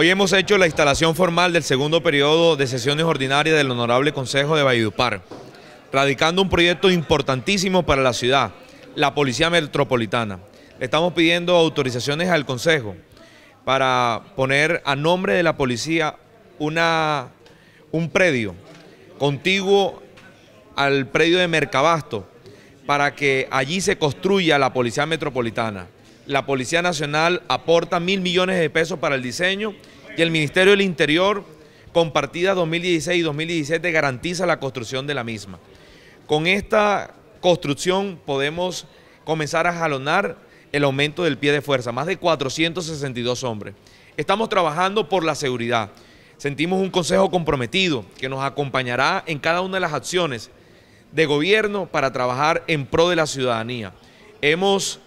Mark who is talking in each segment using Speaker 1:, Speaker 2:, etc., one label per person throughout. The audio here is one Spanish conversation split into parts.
Speaker 1: Hoy hemos hecho la instalación formal del segundo periodo de sesiones ordinarias del Honorable Consejo de Valledupar, radicando un proyecto importantísimo para la ciudad, la Policía Metropolitana. Le estamos pidiendo autorizaciones al Consejo para poner a nombre de la policía una, un predio contiguo al predio de Mercabasto para que allí se construya la Policía Metropolitana la Policía Nacional aporta mil millones de pesos para el diseño y el Ministerio del Interior, con partidas 2016 y 2017, garantiza la construcción de la misma. Con esta construcción podemos comenzar a jalonar el aumento del pie de fuerza, más de 462 hombres. Estamos trabajando por la seguridad. Sentimos un consejo comprometido que nos acompañará en cada una de las acciones de gobierno para trabajar en pro de la ciudadanía. Hemos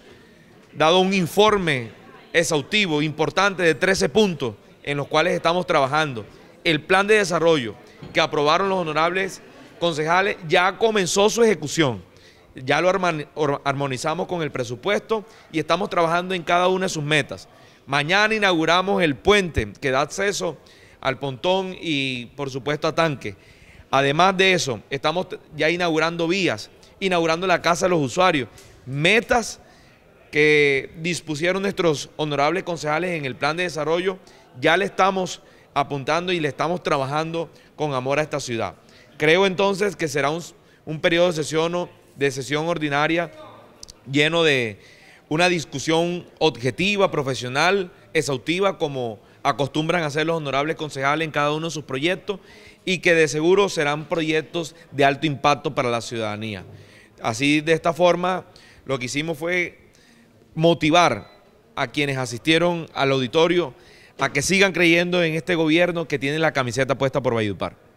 Speaker 1: dado un informe exhaustivo, importante, de 13 puntos en los cuales estamos trabajando. El plan de desarrollo que aprobaron los honorables concejales ya comenzó su ejecución. Ya lo armonizamos con el presupuesto y estamos trabajando en cada una de sus metas. Mañana inauguramos el puente que da acceso al pontón y por supuesto a tanque. Además de eso, estamos ya inaugurando vías, inaugurando la casa de los usuarios. Metas que dispusieron nuestros honorables concejales en el plan de desarrollo, ya le estamos apuntando y le estamos trabajando con amor a esta ciudad. Creo entonces que será un, periodo de sesión, de sesión ordinaria lleno de una discusión objetiva, profesional, exhaustiva, como acostumbran a hacer los honorables concejales en cada uno de sus proyectos y que de seguro serán proyectos de alto impacto para la ciudadanía. Así, de esta forma, lo que hicimos fue motivar a quienes asistieron al auditorio a que sigan creyendo en este gobierno que tiene la camiseta puesta por Valledupar.